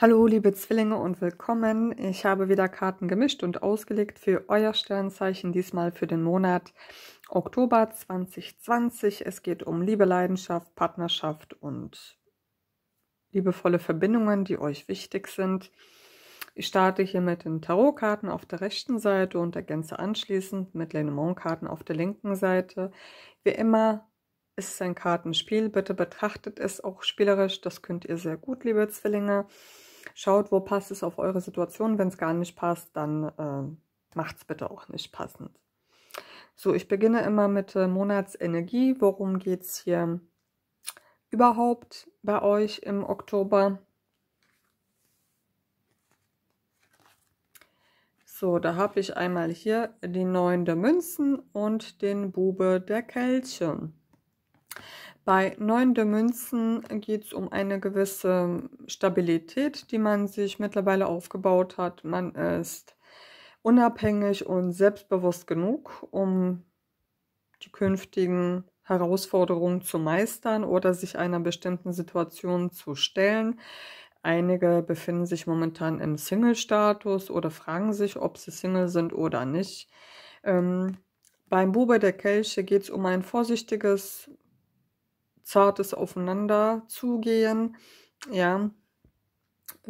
Hallo, liebe Zwillinge und willkommen. Ich habe wieder Karten gemischt und ausgelegt für euer Sternzeichen, diesmal für den Monat Oktober 2020. Es geht um Liebe, Leidenschaft, Partnerschaft und liebevolle Verbindungen, die euch wichtig sind. Ich starte hier mit den Tarotkarten auf der rechten Seite und ergänze anschließend mit Lenormand-Karten auf der linken Seite. Wie immer ist es ein Kartenspiel. Bitte betrachtet es auch spielerisch. Das könnt ihr sehr gut, liebe Zwillinge. Schaut, wo passt es auf eure Situation. Wenn es gar nicht passt, dann äh, macht es bitte auch nicht passend. So, ich beginne immer mit äh, Monatsenergie. Worum geht es hier überhaupt bei euch im Oktober? So, da habe ich einmal hier die Neun der Münzen und den Bube der Kelche. Bei Neun der Münzen geht es um eine gewisse Stabilität, die man sich mittlerweile aufgebaut hat. Man ist unabhängig und selbstbewusst genug, um die künftigen Herausforderungen zu meistern oder sich einer bestimmten Situation zu stellen. Einige befinden sich momentan im Single-Status oder fragen sich, ob sie Single sind oder nicht. Ähm, beim Bube der Kelche geht es um ein vorsichtiges zartes Aufeinander zugehen. Ja,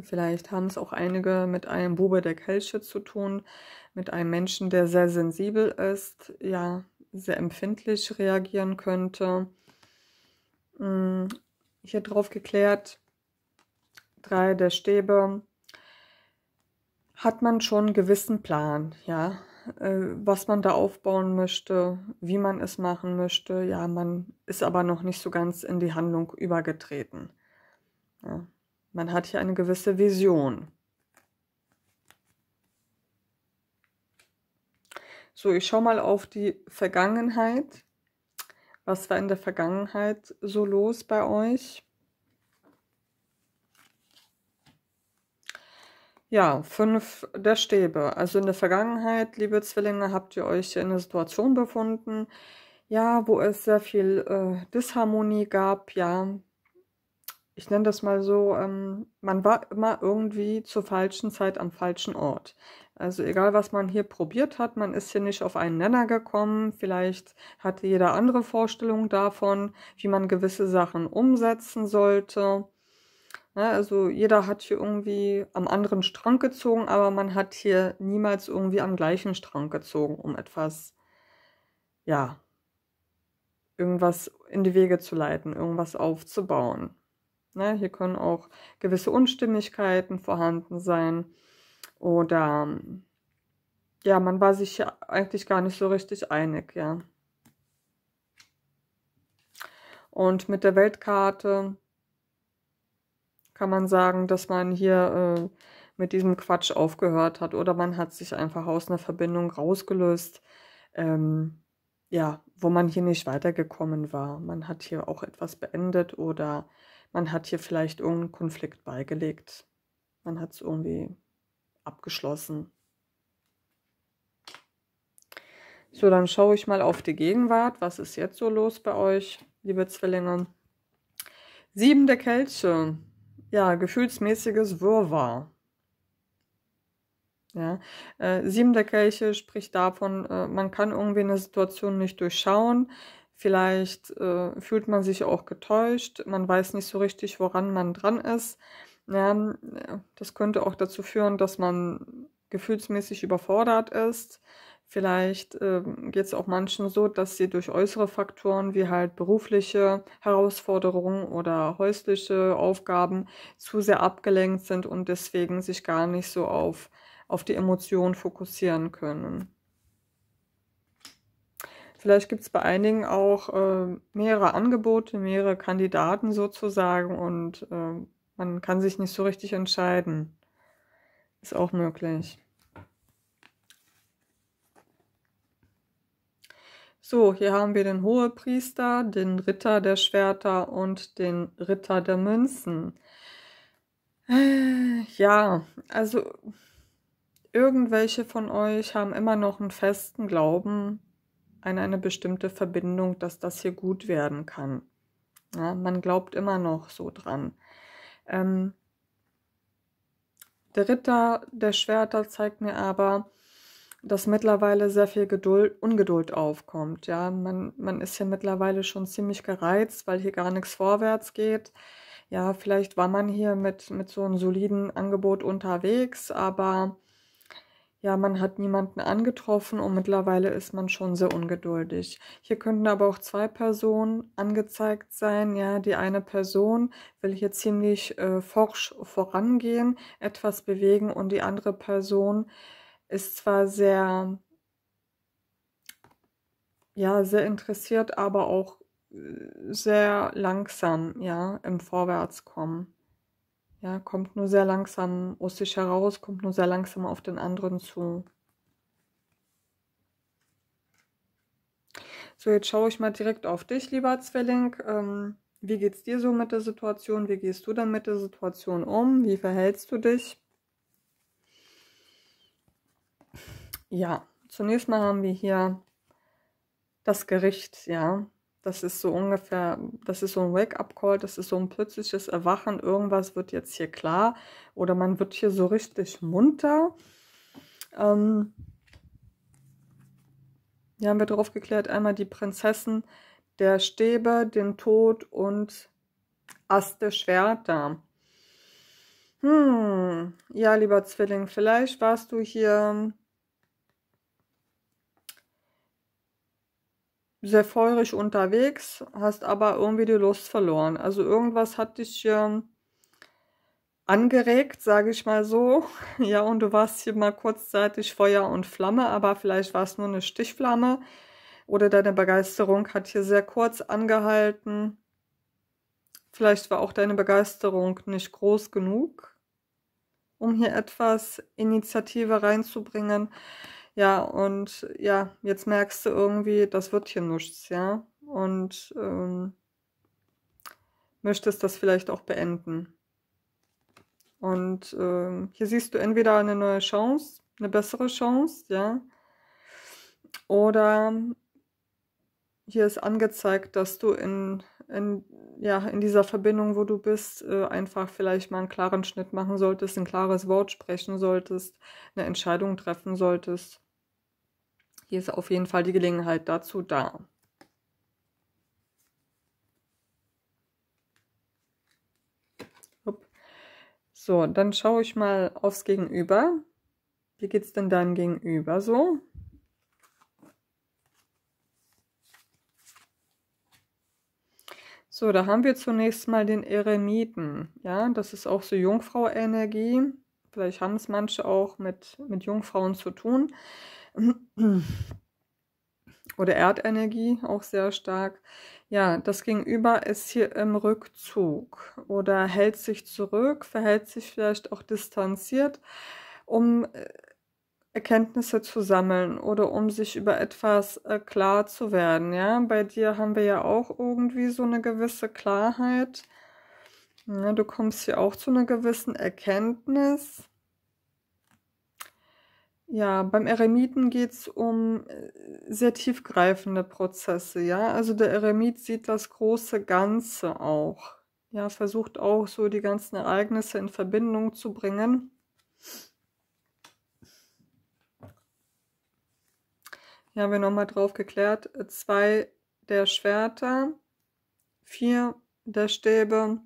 vielleicht haben es auch einige mit einem Bube der Kelche zu tun, mit einem Menschen, der sehr sensibel ist, ja, sehr empfindlich reagieren könnte. Hm, hier drauf geklärt, drei der Stäbe hat man schon einen gewissen Plan, ja. Äh, was man da aufbauen möchte, wie man es machen möchte. Ja, man ist aber noch nicht so ganz in die Handlung übergetreten. Ja. Man hat hier eine gewisse Vision. So, ich schaue mal auf die Vergangenheit. Was war in der Vergangenheit so los bei euch? Ja, fünf der Stäbe. Also in der Vergangenheit, liebe Zwillinge, habt ihr euch in einer Situation befunden, ja, wo es sehr viel äh, Disharmonie gab, ja. Ich nenne das mal so, ähm, man war immer irgendwie zur falschen Zeit am falschen Ort. Also egal, was man hier probiert hat, man ist hier nicht auf einen Nenner gekommen. Vielleicht hatte jeder andere Vorstellung davon, wie man gewisse Sachen umsetzen sollte. Ja, ne? also jeder hat hier irgendwie am anderen Strang gezogen, aber man hat hier niemals irgendwie am gleichen Strang gezogen, um etwas, ja, irgendwas in die Wege zu leiten, irgendwas aufzubauen. Ne, hier können auch gewisse Unstimmigkeiten vorhanden sein oder ja, man war sich ja eigentlich gar nicht so richtig einig, ja. Und mit der Weltkarte kann man sagen, dass man hier äh, mit diesem Quatsch aufgehört hat oder man hat sich einfach aus einer Verbindung rausgelöst, ähm, ja, wo man hier nicht weitergekommen war. Man hat hier auch etwas beendet oder man hat hier vielleicht irgendeinen Konflikt beigelegt. Man hat es irgendwie abgeschlossen. So, dann schaue ich mal auf die Gegenwart. Was ist jetzt so los bei euch, liebe Zwillinge? Sieben der Kelche ja, gefühlsmäßiges Wirrwarr. Ja. Äh, siebender Kelche spricht davon, äh, man kann irgendwie eine Situation nicht durchschauen. Vielleicht äh, fühlt man sich auch getäuscht, man weiß nicht so richtig, woran man dran ist. Ja, äh, das könnte auch dazu führen, dass man gefühlsmäßig überfordert ist. Vielleicht äh, geht es auch manchen so, dass sie durch äußere Faktoren wie halt berufliche Herausforderungen oder häusliche Aufgaben zu sehr abgelenkt sind und deswegen sich gar nicht so auf, auf die Emotionen fokussieren können. Vielleicht gibt es bei einigen auch äh, mehrere Angebote, mehrere Kandidaten sozusagen und äh, man kann sich nicht so richtig entscheiden. Ist auch möglich. So, hier haben wir den Hohepriester, den Ritter der Schwerter und den Ritter der Münzen. Äh, ja, also irgendwelche von euch haben immer noch einen festen Glauben an eine bestimmte Verbindung, dass das hier gut werden kann. Ja, man glaubt immer noch so dran. Ähm, der Ritter der Schwerter zeigt mir aber, dass mittlerweile sehr viel Geduld, Ungeduld aufkommt. Ja, man, man ist hier mittlerweile schon ziemlich gereizt, weil hier gar nichts vorwärts geht. Ja, vielleicht war man hier mit, mit so einem soliden Angebot unterwegs, aber ja, man hat niemanden angetroffen und mittlerweile ist man schon sehr ungeduldig. Hier könnten aber auch zwei Personen angezeigt sein. Ja, die eine Person will hier ziemlich äh, forsch vorangehen, etwas bewegen und die andere Person ist zwar sehr, ja, sehr interessiert, aber auch äh, sehr langsam, ja, im Vorwärtskommen. Ja, kommt nur sehr langsam aus sich heraus, kommt nur sehr langsam auf den anderen zu. So, jetzt schaue ich mal direkt auf dich, lieber Zwilling. Ähm, wie geht's dir so mit der Situation? Wie gehst du dann mit der Situation um? Wie verhältst du dich? Ja, zunächst mal haben wir hier das Gericht, ja. Das ist so ungefähr, das ist so ein Wake-up-Call, das ist so ein plötzliches Erwachen, irgendwas wird jetzt hier klar oder man wird hier so richtig munter. Ähm, hier haben wir drauf geklärt, einmal die Prinzessin der Stäbe, den Tod und Ast der Schwerter. Hm, ja, lieber Zwilling, vielleicht warst du hier sehr feurig unterwegs, hast aber irgendwie die Lust verloren. Also irgendwas hat dich hier angeregt, sage ich mal so. Ja, und du warst hier mal kurzzeitig Feuer und Flamme, aber vielleicht war es nur eine Stichflamme oder deine Begeisterung hat hier sehr kurz angehalten. Vielleicht war auch deine Begeisterung nicht groß genug, um hier etwas Initiative reinzubringen. Ja, und ja, jetzt merkst du irgendwie, das wird hier nichts, ja. Und ähm, möchtest das vielleicht auch beenden. Und ähm, hier siehst du entweder eine neue Chance, eine bessere Chance, ja. Oder hier ist angezeigt, dass du in in, ja, in dieser Verbindung, wo du bist, äh, einfach vielleicht mal einen klaren Schnitt machen solltest, ein klares Wort sprechen solltest, eine Entscheidung treffen solltest. Hier ist auf jeden Fall die Gelegenheit dazu da. So, dann schaue ich mal aufs Gegenüber. Wie geht es denn deinem Gegenüber so? So, da haben wir zunächst mal den Eremiten. Ja, das ist auch so Jungfrauenergie. Vielleicht haben es manche auch mit, mit Jungfrauen zu tun. Oder Erdenergie, auch sehr stark. Ja, das Gegenüber ist hier im Rückzug oder hält sich zurück, verhält sich vielleicht auch distanziert, um äh, Erkenntnisse zu sammeln oder um sich über etwas äh, klar zu werden. Ja, bei dir haben wir ja auch irgendwie so eine gewisse Klarheit. Ja, ne? du kommst hier auch zu einer gewissen Erkenntnis. Ja, beim Eremiten geht es um äh, sehr tiefgreifende Prozesse, ja. Also der Eremit sieht das große Ganze auch. Ja, versucht auch so die ganzen Ereignisse in Verbindung zu bringen. Hier haben wir nochmal drauf geklärt. Äh, zwei der Schwerter, vier der Stäbe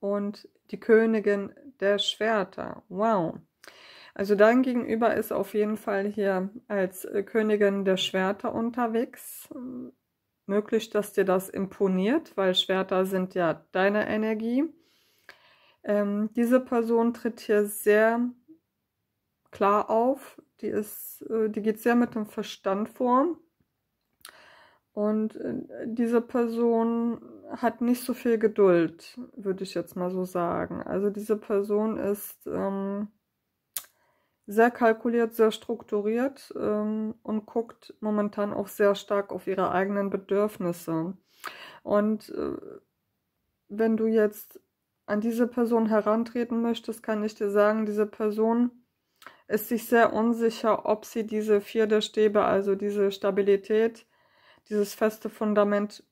und die Königin der Schwerter. Wow. Also dein gegenüber ist auf jeden Fall hier als äh, Königin der Schwerter unterwegs. Möglich, dass dir das imponiert, weil Schwerter sind ja deine Energie. Ähm, diese Person tritt hier sehr klar auf. Die, ist, äh, die geht sehr mit dem Verstand vor. Und äh, diese Person hat nicht so viel Geduld, würde ich jetzt mal so sagen. Also diese Person ist ähm, sehr kalkuliert, sehr strukturiert ähm, und guckt momentan auch sehr stark auf ihre eigenen Bedürfnisse. Und äh, wenn du jetzt an diese Person herantreten möchtest, kann ich dir sagen, diese Person ist sich sehr unsicher, ob sie diese vier der Stäbe, also diese Stabilität, dieses feste Fundament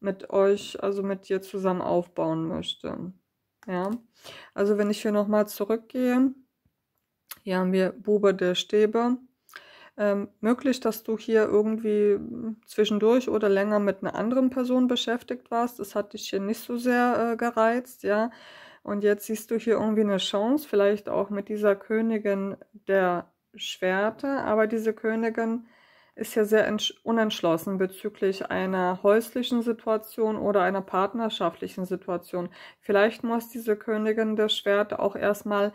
mit euch, also mit dir zusammen aufbauen möchte. Ja, also wenn ich hier nochmal zurückgehe, hier haben wir Bube der Stäbe. Ähm, möglich, dass du hier irgendwie zwischendurch oder länger mit einer anderen Person beschäftigt warst. Das hat dich hier nicht so sehr äh, gereizt, ja. Und jetzt siehst du hier irgendwie eine Chance, vielleicht auch mit dieser Königin der Schwerter. Aber diese Königin ist ja sehr unentschlossen bezüglich einer häuslichen Situation oder einer partnerschaftlichen Situation. Vielleicht muss diese Königin der Schwerter auch erstmal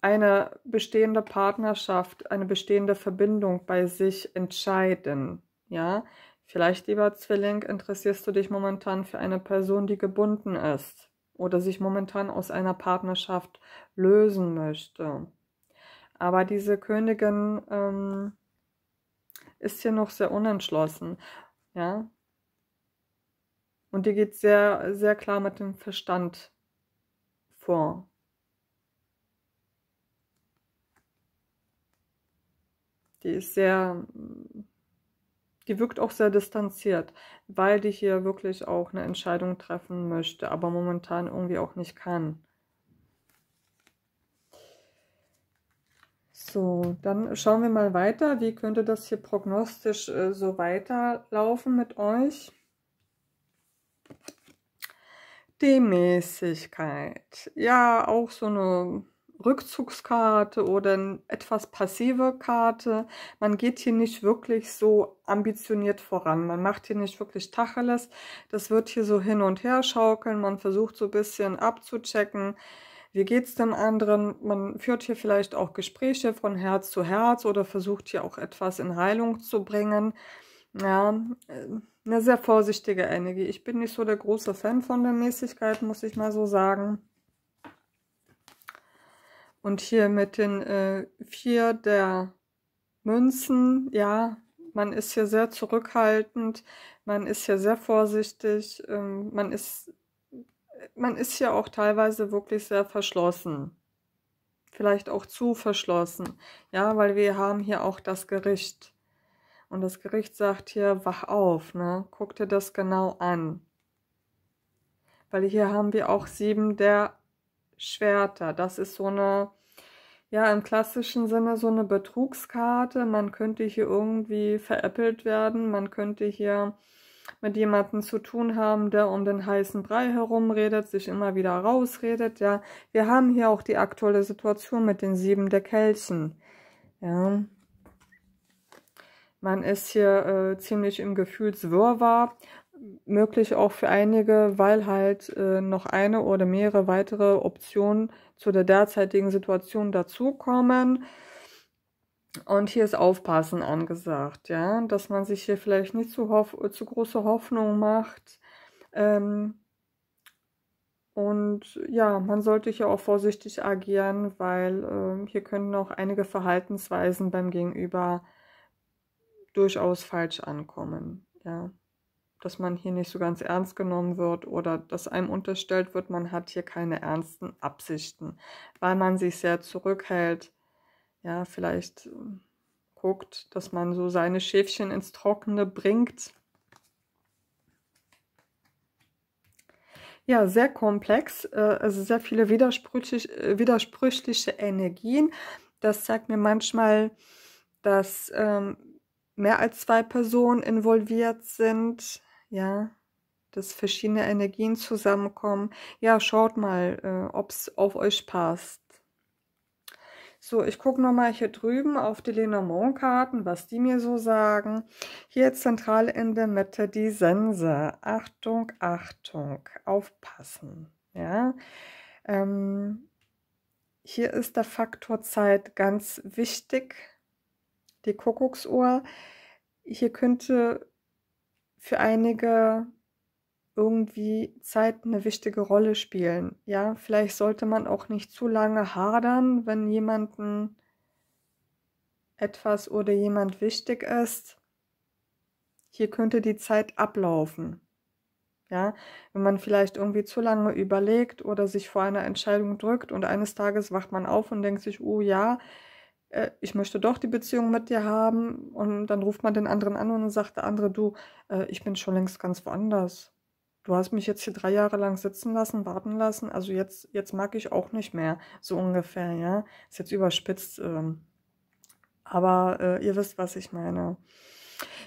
eine bestehende Partnerschaft, eine bestehende Verbindung bei sich entscheiden. Ja, vielleicht, lieber Zwilling, interessierst du dich momentan für eine Person, die gebunden ist oder sich momentan aus einer Partnerschaft lösen möchte. Aber diese Königin ähm, ist hier noch sehr unentschlossen, ja. Und die geht sehr, sehr klar mit dem Verstand vor. Die ist sehr die wirkt auch sehr distanziert, weil die hier wirklich auch eine Entscheidung treffen möchte, aber momentan irgendwie auch nicht kann. So, dann schauen wir mal weiter. Wie könnte das hier prognostisch äh, so weiterlaufen mit euch? Die Mäßigkeit. Ja, auch so eine Rückzugskarte oder eine etwas passive Karte. Man geht hier nicht wirklich so ambitioniert voran. Man macht hier nicht wirklich Tacheles. Das wird hier so hin und her schaukeln. Man versucht so ein bisschen abzuchecken. Wie geht es dem anderen? Man führt hier vielleicht auch Gespräche von Herz zu Herz oder versucht hier auch etwas in Heilung zu bringen. Ja, eine äh, sehr vorsichtige Energie. Ich bin nicht so der große Fan von der Mäßigkeit, muss ich mal so sagen. Und hier mit den äh, vier der Münzen, ja, man ist hier sehr zurückhaltend, man ist hier sehr vorsichtig, ähm, man ist man ist hier auch teilweise wirklich sehr verschlossen. Vielleicht auch zu verschlossen. Ja, weil wir haben hier auch das Gericht. Und das Gericht sagt hier, wach auf, ne? Guck dir das genau an. Weil hier haben wir auch sieben der Schwerter. Das ist so eine, ja, im klassischen Sinne so eine Betrugskarte. Man könnte hier irgendwie veräppelt werden. Man könnte hier mit jemandem zu tun haben, der um den heißen Brei herumredet, sich immer wieder rausredet. Ja, wir haben hier auch die aktuelle Situation mit den sieben der Kelchen. Ja. Man ist hier äh, ziemlich im Gefühlswirrwarr möglich auch für einige, weil halt äh, noch eine oder mehrere weitere Optionen zu der derzeitigen Situation dazukommen. Und hier ist Aufpassen angesagt, ja, dass man sich hier vielleicht nicht zu, hoff zu große Hoffnung macht. Ähm, und ja, man sollte hier auch vorsichtig agieren, weil ähm, hier können auch einige Verhaltensweisen beim Gegenüber durchaus falsch ankommen. Ja dass man hier nicht so ganz ernst genommen wird oder dass einem unterstellt wird, man hat hier keine ernsten Absichten, weil man sich sehr zurückhält. Ja, vielleicht ähm, guckt, dass man so seine Schäfchen ins Trockene bringt. ja, sehr komplex, äh, also sehr viele widersprüchlich, äh, widersprüchliche Energien. Das zeigt mir manchmal, dass ähm, mehr als zwei Personen involviert sind ja, dass verschiedene Energien zusammenkommen. Ja, schaut mal, äh, ob es auf euch passt. So, ich gucke nochmal hier drüben auf die Lenormand-Karten, was die mir so sagen. Hier zentral in der Mitte die Sense. Achtung, Achtung, aufpassen. Ja, ähm, hier ist der Faktor Zeit ganz wichtig. Die Kuckucksuhr. Hier könnte für einige irgendwie Zeit eine wichtige Rolle spielen. Ja, vielleicht sollte man auch nicht zu lange hadern, wenn jemanden etwas oder jemand wichtig ist. Hier könnte die Zeit ablaufen. Ja, wenn man vielleicht irgendwie zu lange überlegt oder sich vor einer Entscheidung drückt und eines Tages wacht man auf und denkt sich, oh ja, äh, ich möchte doch die Beziehung mit dir haben. Und dann ruft man den anderen an und dann sagt der andere, du, äh, ich bin schon längst ganz woanders. Du hast mich jetzt hier drei Jahre lang sitzen lassen, warten lassen. Also jetzt, jetzt mag ich auch nicht mehr, so ungefähr, ja. Ist jetzt überspitzt. Ähm, aber äh, ihr wisst, was ich meine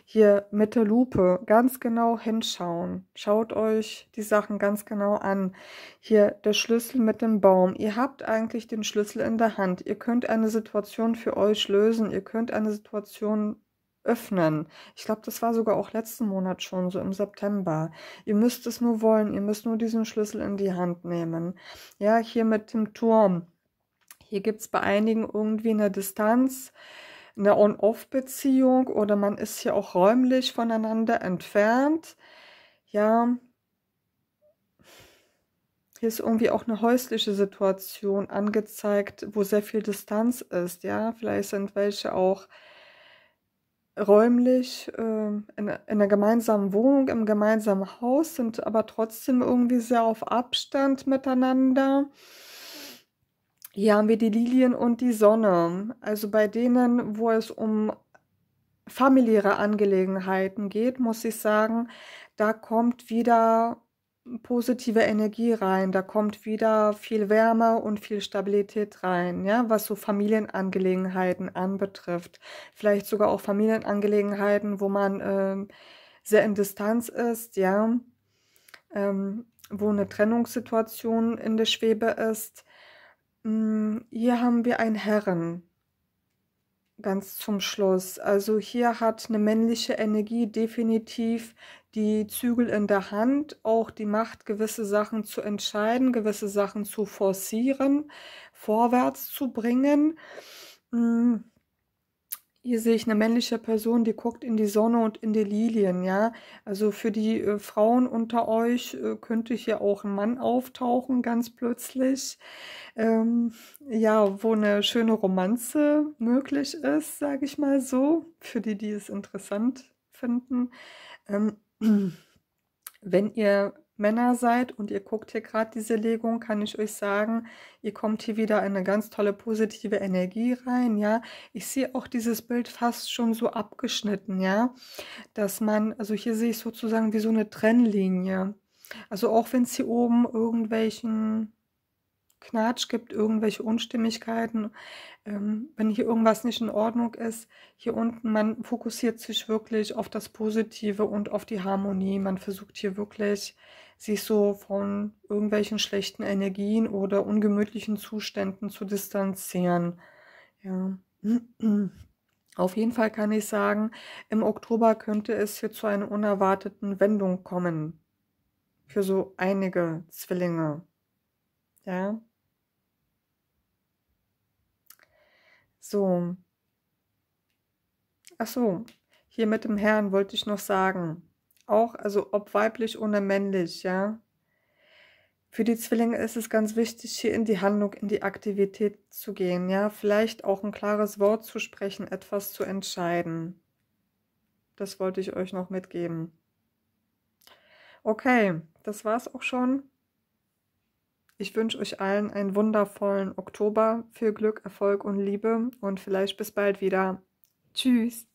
hier mit der Lupe ganz genau hinschauen. Schaut euch die Sachen ganz genau an. Hier der Schlüssel mit dem Baum. Ihr habt eigentlich den Schlüssel in der Hand. Ihr könnt eine Situation für euch lösen. Ihr könnt eine Situation öffnen. Ich glaube, das war sogar auch letzten Monat schon, so im September. Ihr müsst es nur wollen, ihr müsst nur diesen Schlüssel in die Hand nehmen. Ja, hier mit dem Turm. Hier gibt es bei einigen irgendwie eine Distanz eine On-Off-Beziehung oder man ist hier auch räumlich voneinander entfernt. Ja, hier ist irgendwie auch eine häusliche Situation angezeigt, wo sehr viel Distanz ist. Ja, vielleicht sind welche auch räumlich äh, in, in einer gemeinsamen Wohnung, im gemeinsamen Haus, sind aber trotzdem irgendwie sehr auf Abstand miteinander. Hier haben wir die Lilien und die Sonne. Also bei denen, wo es um familiäre Angelegenheiten geht, muss ich sagen, da kommt wieder positive Energie rein, da kommt wieder viel Wärme und viel Stabilität rein, ja, was so Familienangelegenheiten anbetrifft. Vielleicht sogar auch Familienangelegenheiten, wo man äh, sehr in Distanz ist, ja, ähm, wo eine Trennungssituation in der Schwebe ist. Hm, hier haben wir einen Herren. Ganz zum Schluss. Also hier hat eine männliche Energie definitiv die Zügel in der Hand, auch die Macht, gewisse Sachen zu entscheiden, gewisse Sachen zu forcieren, vorwärts zu bringen. Mhm hier sehe ich eine männliche Person, die guckt in die Sonne und in die Lilien, ja. Also für die äh, Frauen unter euch äh, könnte hier auch ein Mann auftauchen, ganz plötzlich. Ähm, ja, wo eine schöne Romanze möglich ist, sage ich mal so, für die, die es interessant finden. Ähm, wenn ihr Männer seid und ihr guckt hier gerade diese Legung, kann ich euch sagen, ihr kommt hier wieder eine ganz tolle positive Energie rein, ja. Ich sehe auch dieses Bild fast schon so abgeschnitten, ja, dass man, also hier sehe ich sozusagen wie so eine Trennlinie. Also auch wenn es hier oben irgendwelchen Knatsch gibt, irgendwelche Unstimmigkeiten, ähm, wenn hier irgendwas nicht in Ordnung ist. Hier unten, man fokussiert sich wirklich auf das Positive und auf die Harmonie. Man versucht hier wirklich, sich so von irgendwelchen schlechten Energien oder ungemütlichen Zuständen zu distanzieren. Ja. Auf jeden Fall kann ich sagen, im Oktober könnte es hier zu einer unerwarteten Wendung kommen. Für so einige Zwillinge. Ja, So. Ach so, hier mit dem Herrn wollte ich noch sagen. Auch, also ob weiblich oder männlich, ja. Für die Zwillinge ist es ganz wichtig, hier in die Handlung, in die Aktivität zu gehen, ja. Vielleicht auch ein klares Wort zu sprechen, etwas zu entscheiden. Das wollte ich euch noch mitgeben. Okay, das war's auch schon. Ich wünsche euch allen einen wundervollen Oktober. Viel Glück, Erfolg und Liebe und vielleicht bis bald wieder. Tschüss.